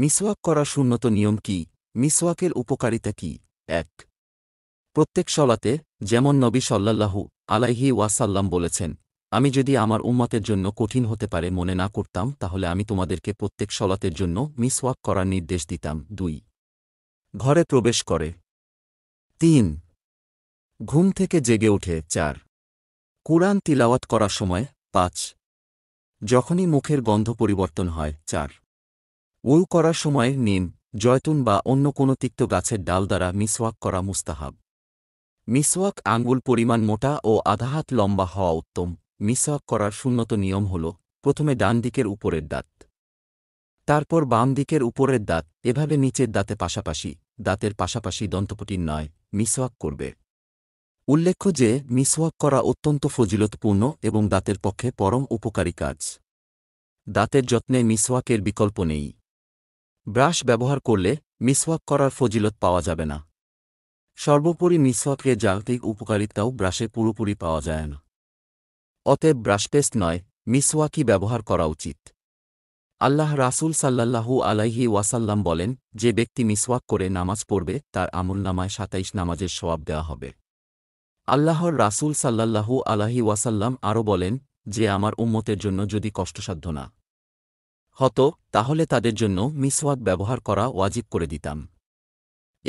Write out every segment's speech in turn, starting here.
মিসওয়াক করা শূন্যত নিয়ম কি মিসওয়াকের উপকারিতা কি এক প্রত্যেক সলাতে যেমন নবী সাল্লাল্লাহু আলাইহি ওয়াসাল্লাম বলেছেন আমি যদি আমার উম্মাতের জন্য কঠিন হতে পারে মনে না করতাম তাহলে আমি তোমাদেরকে প্রত্যেক সলাতের জন্য মিসওয়াক করার নির্দেশ দিতাম দুই ঘরে প্রবেশ করে তিন ঘুম থেকে জেগে ওঠে চার কুরআন তিলাওয়াত করার সময় পাঁচ যখনই মুখের গন্ধ পরিবর্তন হয় চার উল করার সময় নিম জয়তুন বা অন্য কোনো তিক্ত গাছের ডাল দ্বারা মিসওয়াক করা মুস্তাহাব মিসওয়াক আঙ্গুল পরিমাণ মোটা ও আধা হাত লম্বা হওয়া উত্তম মিসওয়াক করার শূন্যত নিয়ম হল প্রথমে ডান দিকের উপরের দাঁত তারপর বাম দিকের উপরের দাঁত এভাবে নিচের দাঁতে পাশাপাশি দাঁতের পাশাপাশি দন্তপটির নয় মিসওয়াক করবে উল্লেখ্য যে মিসওয়াক করা অত্যন্ত ফজিলতপূর্ণ এবং দাঁতের পক্ষে পরম উপকারী কাজ দাঁতের যত্নে মিসওয়াকের বিকল্প নেই ব্রাশ ব্যবহার করলে মিসওয়াক করার ফজিলত পাওয়া যাবে না সর্বোপরি মিসওয়াকে জাগতিক উপকারিতাও ব্রাশে পুরোপুরি পাওয়া যায় না অতএব ব্রাশ পেস্ট নয় মিসওয়াকই ব্যবহার করা উচিত আল্লাহ রাসুল সাল্লাল্লাহু আলাইহি ওয়াসাল্লাম বলেন যে ব্যক্তি মিসওয়াক করে নামাজ পড়বে তার আমুল নামায় সাতাইশ নামাজের সবাব দেওয়া হবে আল্লাহর রাসুল সাল্লাল্লাহু আলাহি ওয়াসাল্লাম আরও বলেন যে আমার উম্মতের জন্য যদি কষ্টসাধ্য না হত তাহলে তাদের জন্য মিসওয়াক ব্যবহার করা ওয়াজিব করে দিতাম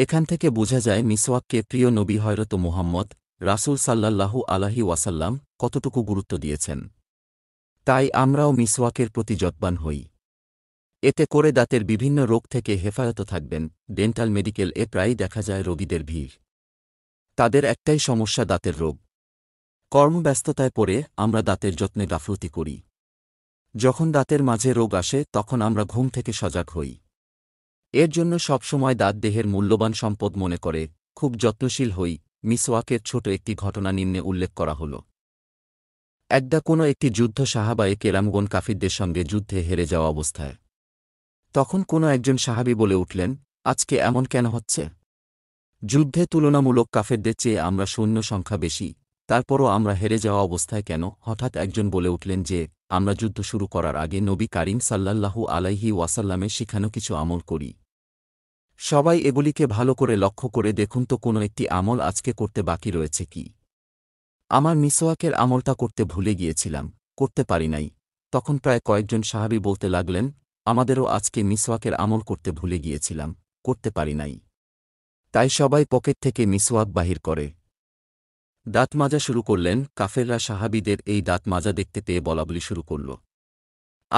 এখান থেকে বোঝা যায় মিসওয়াককে প্রিয় নবী হয়রত মুহাম্মদ রাসুল সাল্লাল্লাহু আলাহি ওয়াসাল্লাম কতটুকু গুরুত্ব দিয়েছেন তাই আমরাও মিসওয়াকের প্রতি যত্বান হই এতে করে দাঁতের বিভিন্ন রোগ থেকে হেফায়ত থাকবেন ডেন্টাল মেডিকেল এ প্রায়ই দেখা যায় রোগীদের ভিড় তাদের একটাই সমস্যা দাঁতের রোগ কর্মব্যস্ততায় পড়ে আমরা দাঁতের যত্নে গাফলতি করি যখন দাঁতের মাঝে রোগ আসে তখন আমরা ঘুম থেকে সজাগ হই এর জন্য সবসময় দাঁত দেহের মূল্যবান সম্পদ মনে করে খুব যত্নশীল হই মিসওয়াকের ছোট একটি ঘটনা নিম্নে উল্লেখ করা হল একদা কোনো একটি যুদ্ধ সাহাবায়ে কেরামগন কাফিরদের সঙ্গে যুদ্ধে হেরে যাওয়া অবস্থায় তখন কোনো একজন সাহাবি বলে উঠলেন আজকে এমন কেন হচ্ছে যুদ্ধে তুলনামূলক কাফেরদের চেয়ে আমরা সৈন্য সংখ্যা বেশি তারপরও আমরা হেরে যাওয়া অবস্থায় কেন হঠাৎ একজন বলে উঠলেন যে আমরা যুদ্ধ শুরু করার আগে নবী কারিম সাল্লাল্লাহু আলাইহি ওয়াসাল্লামে শিখানো কিছু আমল করি সবাই এগুলিকে ভালো করে লক্ষ্য করে দেখুন তো কোনো একটি আমল আজকে করতে বাকি রয়েছে কি আমার মিসোয়াকের আমলটা করতে ভুলে গিয়েছিলাম করতে পারি নাই তখন প্রায় কয়েকজন সাহাবি বলতে লাগলেন আমাদেরও আজকে মিসওয়াকের আমল করতে ভুলে গিয়েছিলাম করতে পারি নাই তাই সবাই পকেট থেকে মিসওয়াক বাহির করে দাঁত মাজা শুরু করলেন কাফেররা সাহাবিদের এই দাঁত মাজা দেখতে পেয়ে বলাবলি শুরু করল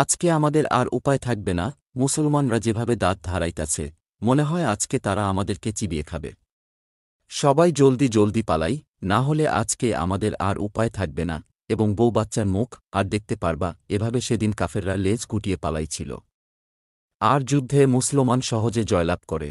আজকে আমাদের আর উপায় থাকবে না মুসলমানরা যেভাবে দাঁত ধারাইতাছে মনে হয় আজকে তারা আমাদেরকে চিবিয়ে খাবে সবাই জলদি জলদি পালাই না হলে আজকে আমাদের আর উপায় থাকবে না এবং বউ বাচ্চার মুখ আর দেখতে পারবা এভাবে সেদিন কাফেররা লেজ গুটিয়ে পালাইছিল আর যুদ্ধে মুসলমান সহজে জয়লাভ করে